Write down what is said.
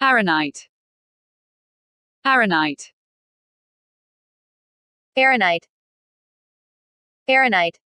Aronite. Aronite. Aronite. Aronite.